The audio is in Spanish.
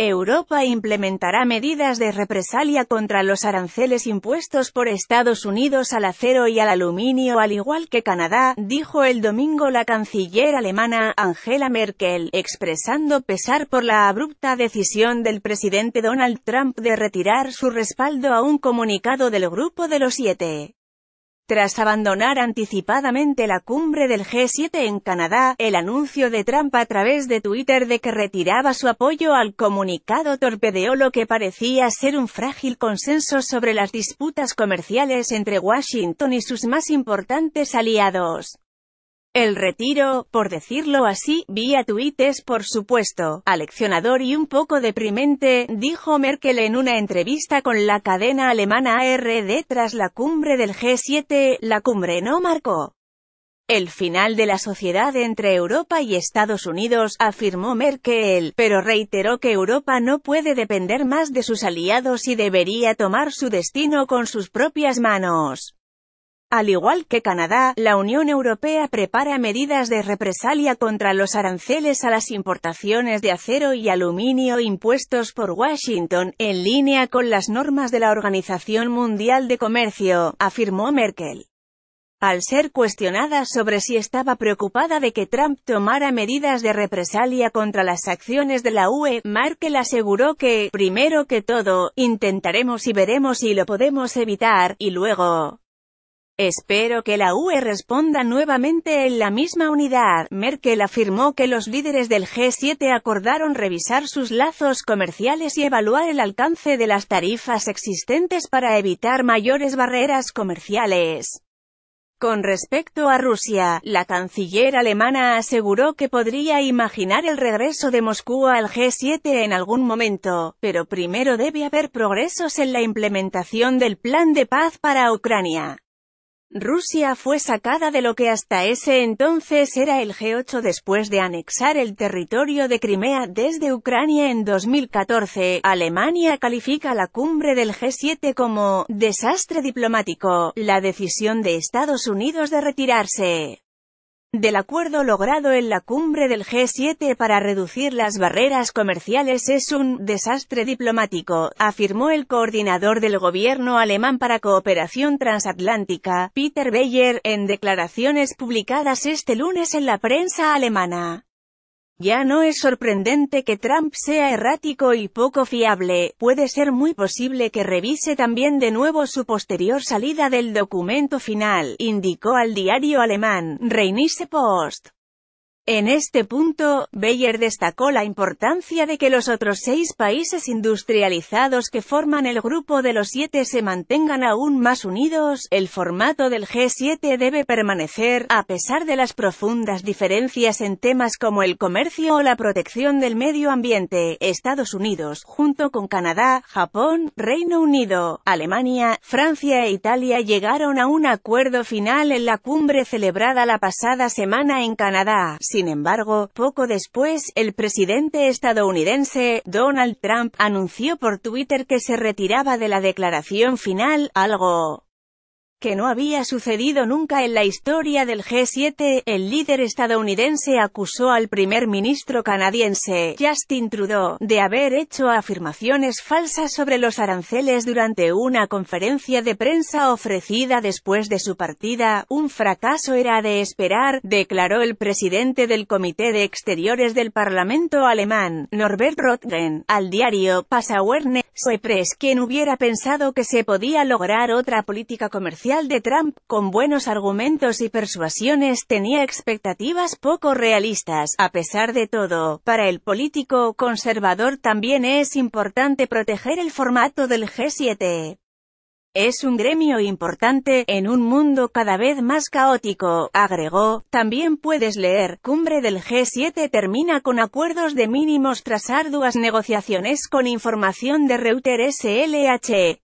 Europa implementará medidas de represalia contra los aranceles impuestos por Estados Unidos al acero y al aluminio al igual que Canadá, dijo el domingo la canciller alemana Angela Merkel, expresando pesar por la abrupta decisión del presidente Donald Trump de retirar su respaldo a un comunicado del Grupo de los Siete. Tras abandonar anticipadamente la cumbre del G7 en Canadá, el anuncio de Trump a través de Twitter de que retiraba su apoyo al comunicado torpedeó lo que parecía ser un frágil consenso sobre las disputas comerciales entre Washington y sus más importantes aliados. El retiro, por decirlo así, vía tuites por supuesto, aleccionador y un poco deprimente, dijo Merkel en una entrevista con la cadena alemana ARD tras la cumbre del G7, la cumbre no marcó. El final de la sociedad entre Europa y Estados Unidos, afirmó Merkel, pero reiteró que Europa no puede depender más de sus aliados y debería tomar su destino con sus propias manos. Al igual que Canadá, la Unión Europea prepara medidas de represalia contra los aranceles a las importaciones de acero y aluminio impuestos por Washington, en línea con las normas de la Organización Mundial de Comercio, afirmó Merkel. Al ser cuestionada sobre si estaba preocupada de que Trump tomara medidas de represalia contra las acciones de la UE, Merkel aseguró que, primero que todo, intentaremos y veremos si lo podemos evitar, y luego, Espero que la UE responda nuevamente en la misma unidad. Merkel afirmó que los líderes del G7 acordaron revisar sus lazos comerciales y evaluar el alcance de las tarifas existentes para evitar mayores barreras comerciales. Con respecto a Rusia, la canciller alemana aseguró que podría imaginar el regreso de Moscú al G7 en algún momento, pero primero debe haber progresos en la implementación del plan de paz para Ucrania. Rusia fue sacada de lo que hasta ese entonces era el G8 después de anexar el territorio de Crimea desde Ucrania en 2014. Alemania califica la cumbre del G7 como «desastre diplomático», la decisión de Estados Unidos de retirarse del acuerdo logrado en la cumbre del G7 para reducir las barreras comerciales es un desastre diplomático, afirmó el coordinador del gobierno alemán para cooperación transatlántica, Peter Beyer, en declaraciones publicadas este lunes en la prensa alemana. Ya no es sorprendente que Trump sea errático y poco fiable, puede ser muy posible que revise también de nuevo su posterior salida del documento final, indicó al diario alemán, Rheinische Post. En este punto, Bayer destacó la importancia de que los otros seis países industrializados que forman el grupo de los siete se mantengan aún más unidos, el formato del G7 debe permanecer, a pesar de las profundas diferencias en temas como el comercio o la protección del medio ambiente, Estados Unidos, junto con Canadá, Japón, Reino Unido, Alemania, Francia e Italia llegaron a un acuerdo final en la cumbre celebrada la pasada semana en Canadá. Sin embargo, poco después, el presidente estadounidense, Donald Trump, anunció por Twitter que se retiraba de la declaración final, algo que no había sucedido nunca en la historia del G7, el líder estadounidense acusó al primer ministro canadiense, Justin Trudeau, de haber hecho afirmaciones falsas sobre los aranceles durante una conferencia de prensa ofrecida después de su partida. Un fracaso era de esperar, declaró el presidente del Comité de Exteriores del Parlamento alemán, Norbert Rotgen, al diario Passauer Neue pres quien hubiera pensado que se podía lograr otra política comercial de Trump, con buenos argumentos y persuasiones, tenía expectativas poco realistas. A pesar de todo, para el político conservador también es importante proteger el formato del G7. Es un gremio importante, en un mundo cada vez más caótico, agregó. También puedes leer, cumbre del G7 termina con acuerdos de mínimos tras arduas negociaciones con información de Reuters LH.